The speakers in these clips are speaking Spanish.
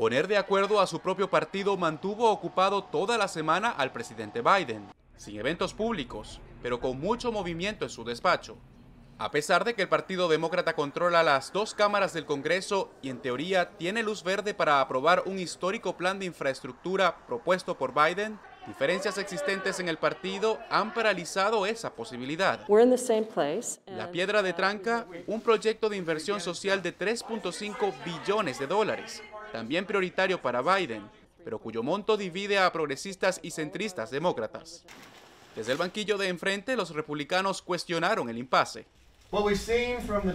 Poner de acuerdo a su propio partido mantuvo ocupado toda la semana al presidente Biden, sin eventos públicos, pero con mucho movimiento en su despacho. A pesar de que el Partido Demócrata controla las dos cámaras del Congreso y en teoría tiene luz verde para aprobar un histórico plan de infraestructura propuesto por Biden, Diferencias existentes en el partido han paralizado esa posibilidad. La Piedra de uh, Tranca, un proyecto de inversión social de 3.5 billones de dólares, también prioritario para Biden, pero cuyo monto divide a progresistas y centristas demócratas. Desde el banquillo de enfrente, los republicanos cuestionaron el impasse.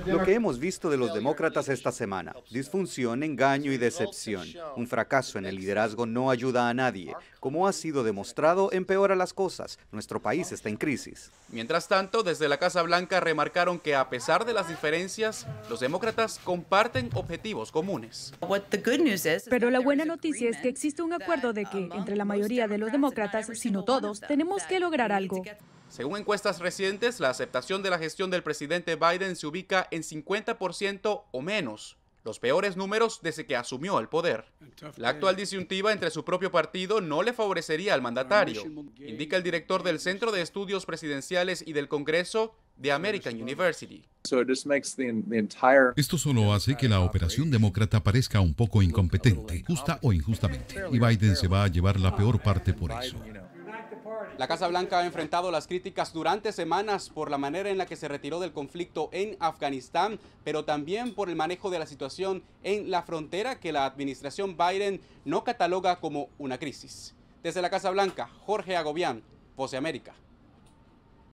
Lo que hemos visto de los demócratas esta semana, disfunción, engaño y decepción. Un fracaso en el liderazgo no ayuda a nadie. Como ha sido demostrado, empeora las cosas. Nuestro país está en crisis. Mientras tanto, desde la Casa Blanca remarcaron que a pesar de las diferencias, los demócratas comparten objetivos comunes. Pero la buena noticia es que existe un acuerdo de que, entre la mayoría de los demócratas, si no todos, tenemos que lograr algo. Según encuestas recientes, la aceptación de la gestión del presidente Biden se ubica en 50% o menos, los peores números desde que asumió el poder. La actual disyuntiva entre su propio partido no le favorecería al mandatario, indica el director del Centro de Estudios Presidenciales y del Congreso de American University. Esto solo hace que la operación demócrata parezca un poco incompetente, justa o injustamente, y Biden se va a llevar la peor parte por eso. La Casa Blanca ha enfrentado las críticas durante semanas por la manera en la que se retiró del conflicto en Afganistán, pero también por el manejo de la situación en la frontera que la administración Biden no cataloga como una crisis. Desde la Casa Blanca, Jorge Agobián, Voce América.